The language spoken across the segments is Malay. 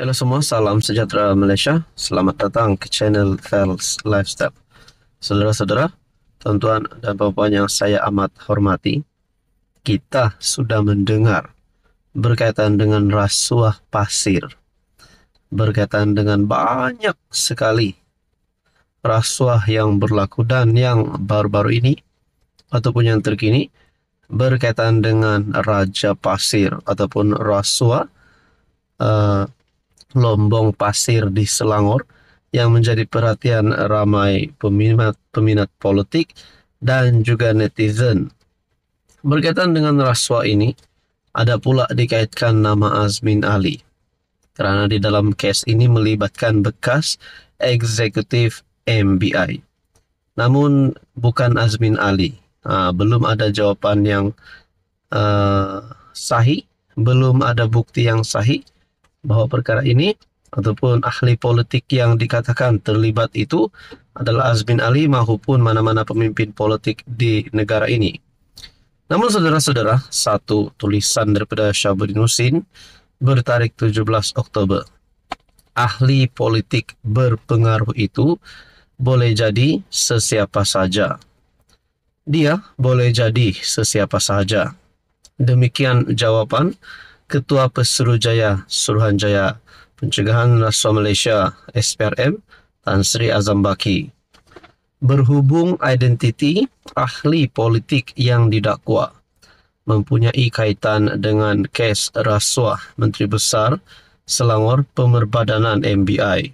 Hello semua, salam sejahtera Malaysia. Selamat datang ke channel Fels Lifestyle. Saudara-saudara, tuan-tuan dan puan-puan yang saya amat hormati, kita sudah mendengar berkaitan dengan rasuah pasir. Berkaitan dengan banyak sekali rasuah yang berlaku dan yang baru-baru ini ataupun yang terkini berkaitan dengan raja pasir ataupun rasuah uh, Lombong Pasir di Selangor yang menjadi perhatian ramai peminat peminat politik dan juga netizen. Berkaitan dengan rasuah ini, ada pula dikaitkan nama Azmin Ali. Karena di dalam case ini melibatkan bekas eksekutif MBI. Namun bukan Azmin Ali. Nah, belum ada jawaban yang uh, sahih, belum ada bukti yang sahih bahwa perkara ini ataupun ahli politik yang dikatakan terlibat itu adalah Azmin Ali maupun mana-mana pemimpin politik di negara ini. Namun saudara-saudara, satu tulisan daripada Syabudin Husin bertarik 17 Oktober. Ahli politik berpengaruh itu boleh jadi sesiapa saja. Dia boleh jadi sesiapa saja. Demikian jawaban Ketua Pesuruhjaya Suruhanjaya Pencegahan Rasuah Malaysia SPRM Tan Sri Azam Baki. Berhubung identiti ahli politik yang didakwa mempunyai kaitan dengan kes rasuah Menteri Besar Selangor Pemerbadanan MBI.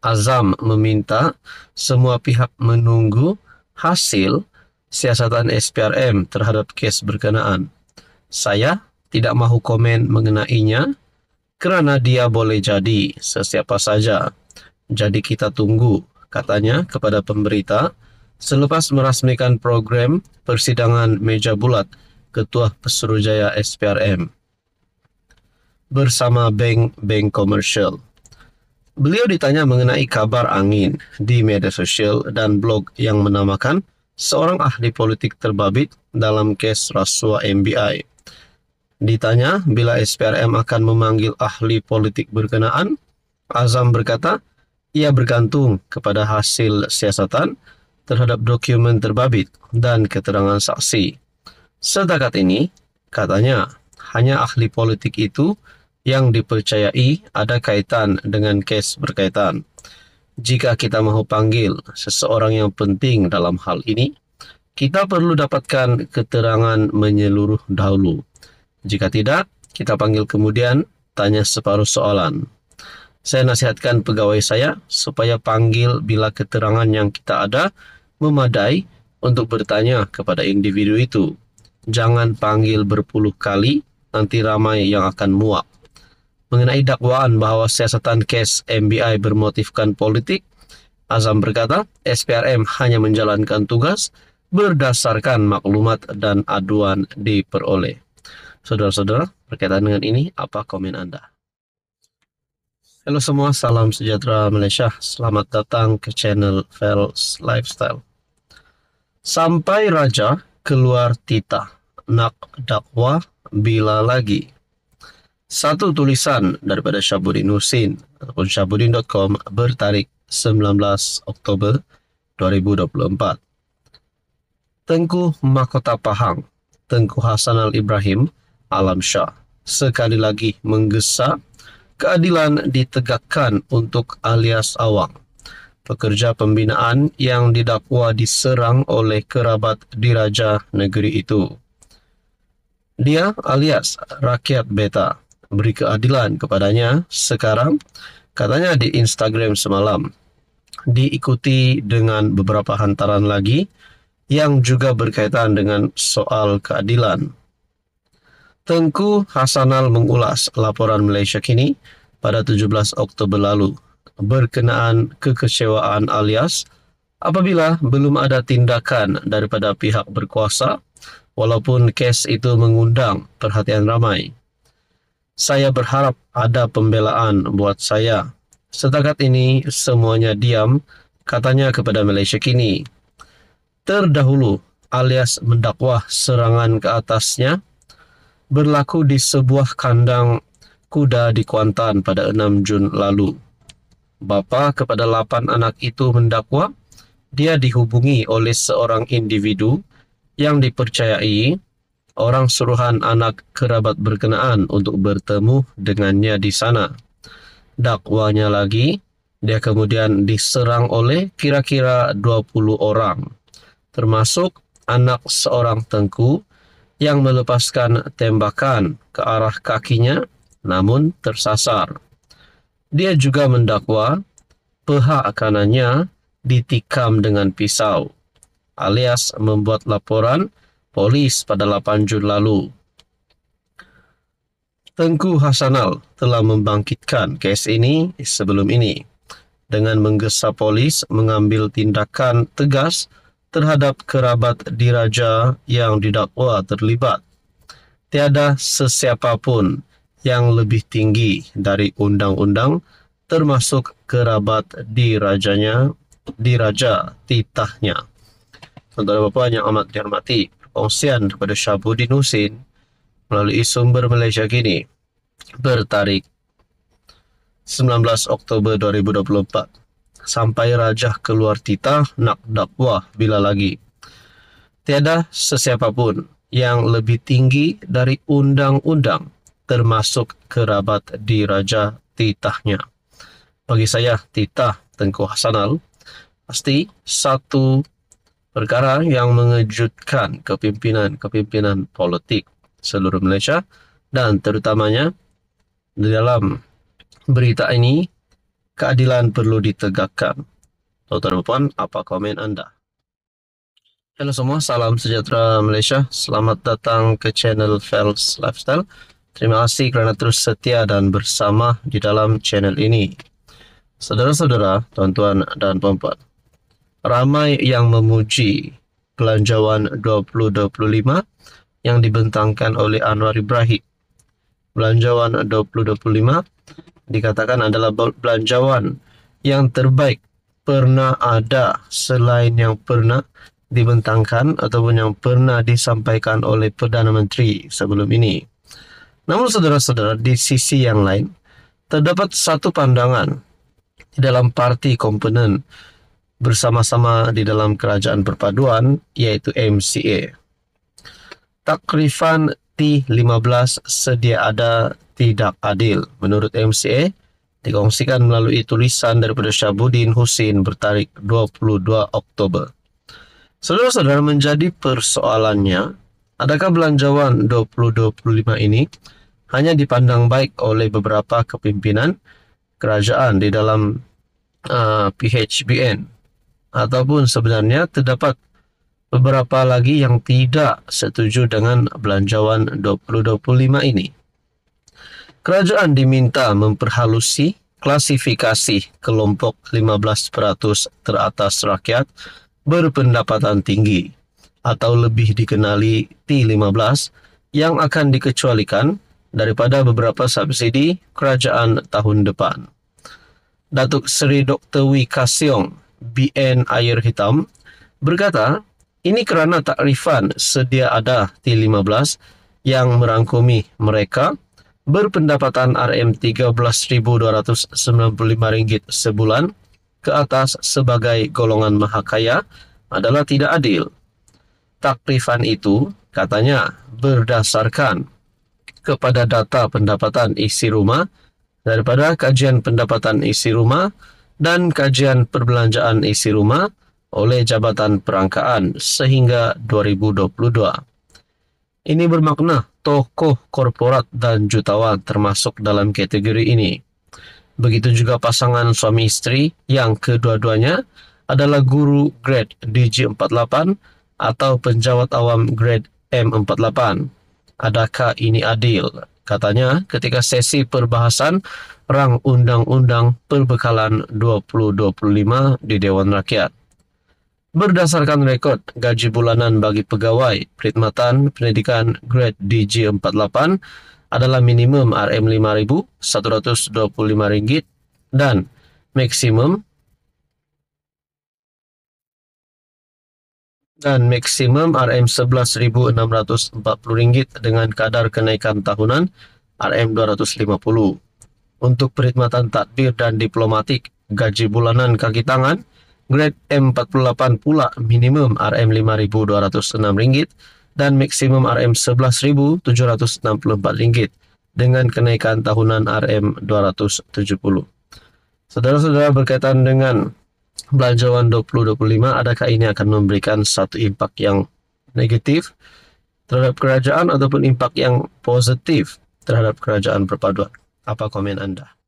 Azam meminta semua pihak menunggu hasil siasatan SPRM terhadap kes berkenaan. Saya tidak mahu komen mengenainya kerana dia boleh jadi sesiapa saja. Jadi kita tunggu, katanya kepada pemberita, selepas merasmikan program persidangan meja bulat Ketua Pesuruhjaya SPRM bersama bank-bank komersial. Beliau ditanya mengenai kabar angin di media sosial dan blog yang menamakan seorang ahli politik terbabit dalam kes rasuah MBI. Ditanya bila SPRM akan memanggil ahli politik berkenaan, Azam berkata ia bergantung kepada hasil siasatan terhadap dokumen terbabit dan keterangan saksi. Sedekat ini, katanya, hanya ahli politik itu yang dipercayai ada kaitan dengan kes berkaitan. Jika kita mahu panggil seseorang yang penting dalam hal ini, kita perlu dapatkan keterangan menyeluruh dahulu. Jika tidak, kita panggil kemudian tanya separuh soalan. Saya nasihatkan pegawai saya supaya panggil bila keterangan yang kita ada memadai untuk bertanya kepada individu itu. Jangan panggil berpuluh kali, nanti ramai yang akan muak. Mengenai dakwaan bahwa siasatan Kes MBI bermotifkan politik, Azam berkata, SPRM hanya menjalankan tugas berdasarkan maklumat dan aduan diperoleh. Saudara-saudara, berkaitan dengan ini, apa komen Anda? Halo semua, salam sejahtera Malaysia. Selamat datang ke channel Fels Lifestyle. Sampai raja keluar tita, nak dakwa bila lagi. Satu tulisan daripada Syabudin Husin ataupun syabudin.com bertarik 19 Oktober 2024. Tengku Makota Pahang, Tengku Al Ibrahim, Alam Alamsyah sekali lagi menggesa keadilan ditegakkan untuk alias Awang pekerja pembinaan yang didakwa diserang oleh kerabat diraja negeri itu dia alias rakyat beta beri keadilan kepadanya sekarang katanya di Instagram semalam diikuti dengan beberapa hantaran lagi yang juga berkaitan dengan soal keadilan Tengku Hasanal mengulas laporan Malaysia kini pada 17 Oktober lalu berkenaan kekecewaan alias apabila belum ada tindakan daripada pihak berkuasa walaupun kes itu mengundang perhatian ramai. Saya berharap ada pembelaan buat saya. Setakat ini semuanya diam katanya kepada Malaysia kini. Terdahulu alias mendakwah serangan ke atasnya berlaku di sebuah kandang kuda di Kuantan pada 6 Jun lalu. Bapa kepada 8 anak itu mendakwa dia dihubungi oleh seorang individu yang dipercayai orang suruhan anak kerabat berkenaan untuk bertemu dengannya di sana. Dakwanya lagi, dia kemudian diserang oleh kira-kira 20 orang, termasuk anak seorang tengku yang melepaskan tembakan ke arah kakinya namun tersasar. Dia juga mendakwa pihak kanannya ditikam dengan pisau alias membuat laporan polis pada 8 Jun lalu. Tengku Hasanal telah membangkitkan kes ini sebelum ini dengan menggesa polis mengambil tindakan tegas terhadap kerabat diraja yang didakwa terlibat. Tiada sesiapa pun yang lebih tinggi dari undang-undang termasuk kerabat dirajanya, diraja titahnya. Saudara bapa yang amat dihormati, perkongsian kepada Syabudin Husin melalui sumber Malaysia kini bertarik 19 Oktober 2024 sampai Raja keluar titah nak dakwah bila lagi. Tiada sesiapa pun yang lebih tinggi dari undang-undang termasuk kerabat di diraja titahnya. Bagi saya, titah Tengku Hasanal pasti satu perkara yang mengejutkan kepimpinan-kepimpinan politik seluruh Malaysia dan terutamanya di dalam berita ini keadilan perlu ditegakkan. Tuan-tuan dan apa komen anda? Hello semua, salam sejahtera Malaysia. Selamat datang ke channel Fels Lifestyle. Terima kasih kerana terus setia dan bersama di dalam channel ini. Saudara-saudara, tuan-tuan dan puan-puan, ramai yang memuji Belanjawan 2025 yang dibentangkan oleh Anwar Ibrahim. Belanjawan 2025 dikatakan adalah belanjawan yang terbaik pernah ada selain yang pernah dibentangkan ataupun yang pernah disampaikan oleh Perdana Menteri sebelum ini. Namun saudara-saudara, di sisi yang lain, terdapat satu pandangan di dalam parti komponen bersama-sama di dalam kerajaan perpaduan, yaitu MCA. Takrifan T15 sedia ada tidak adil. Menurut MCA, dikongsikan melalui tulisan daripada Syabudin Husin bertarik 22 Oktober. Saudara-saudara menjadi persoalannya, adakah belanjawan 2025 ini hanya dipandang baik oleh beberapa kepimpinan kerajaan di dalam uh, PHBN ataupun sebenarnya terdapat beberapa lagi yang tidak setuju dengan belanjawan 2025 ini. Kerajaan diminta memperhalusi klasifikasi kelompok 15% teratas rakyat berpendapatan tinggi atau lebih dikenali T15 yang akan dikecualikan daripada beberapa subsidi kerajaan tahun depan. Datuk Seri Dr. Wee Kasiong, BN Air Hitam, berkata ini kerana takrifan sedia ada T15 yang merangkumi mereka berpendapatan RM13,295 sebulan ke atas sebagai golongan maha kaya adalah tidak adil. Takrifan itu katanya berdasarkan kepada data pendapatan isi rumah daripada kajian pendapatan isi rumah dan kajian perbelanjaan isi rumah oleh Jabatan Perangkaan sehingga 2022. Ini bermakna tokoh korporat dan jutawan termasuk dalam kategori ini. Begitu juga pasangan suami istri yang kedua-duanya adalah guru grade DG48 atau penjawat awam grade M48. Adakah ini adil? Katanya ketika sesi perbahasan rang undang-undang perbekalan 2025 di Dewan Rakyat. Berdasarkan rekod gaji bulanan bagi pegawai perkhidmatan pendidikan grade DG48 adalah minimum RM5,125 dan maksimum dan maksimum RM11,640 dengan kadar kenaikan tahunan RM250. Untuk perkhidmatan tadbir dan diplomatik, gaji bulanan kaki tangan grade M48 pula minimum RM5,206 dan maksimum RM11,764 dengan kenaikan tahunan RM270. Saudara-saudara berkaitan dengan belanjawan 2025, adakah ini akan memberikan satu impak yang negatif terhadap kerajaan ataupun impak yang positif terhadap kerajaan perpaduan? Apa komen anda?